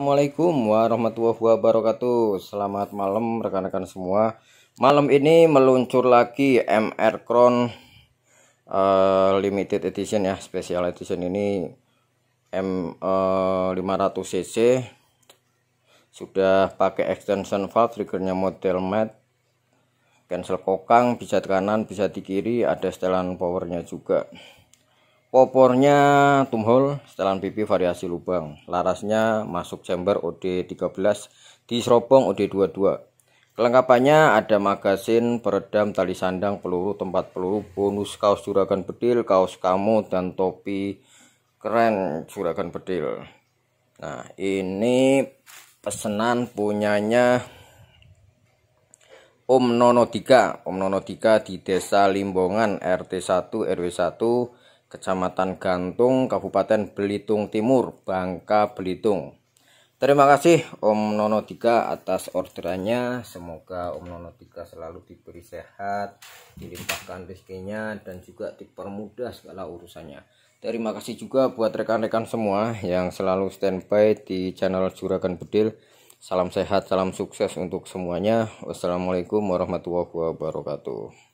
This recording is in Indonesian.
Assalamualaikum warahmatullahi wabarakatuh Selamat malam rekan-rekan semua Malam ini meluncur lagi MR Crown uh, Limited Edition ya Special Edition ini M 500cc eh, Sudah pakai extension valve Triggernya model matte Cancel kokang bisa di kanan bisa di kiri Ada setelan powernya juga Popornya tumhol setelan pipi variasi lubang. Larasnya masuk chamber OD13 di seropong OD22. Kelengkapannya ada magasin, peredam, tali sandang, peluru, tempat peluru, bonus kaos juragan bedil, kaos kamu, dan topi keren juragan bedil. Nah ini pesenan punyanya Om Nono Dika. Om Nono Dika di desa Limbongan RT1 RW1 Kecamatan Gantung, Kabupaten Belitung Timur, Bangka Belitung. Terima kasih Om Nono Tiga atas orderannya. Semoga Om Nono Tiga selalu diberi sehat, dilimpahkan rezekinya dan juga dipermudah segala urusannya. Terima kasih juga buat rekan-rekan semua yang selalu standby di channel Juragan Bedil. Salam sehat, salam sukses untuk semuanya. Wassalamualaikum warahmatullahi wabarakatuh.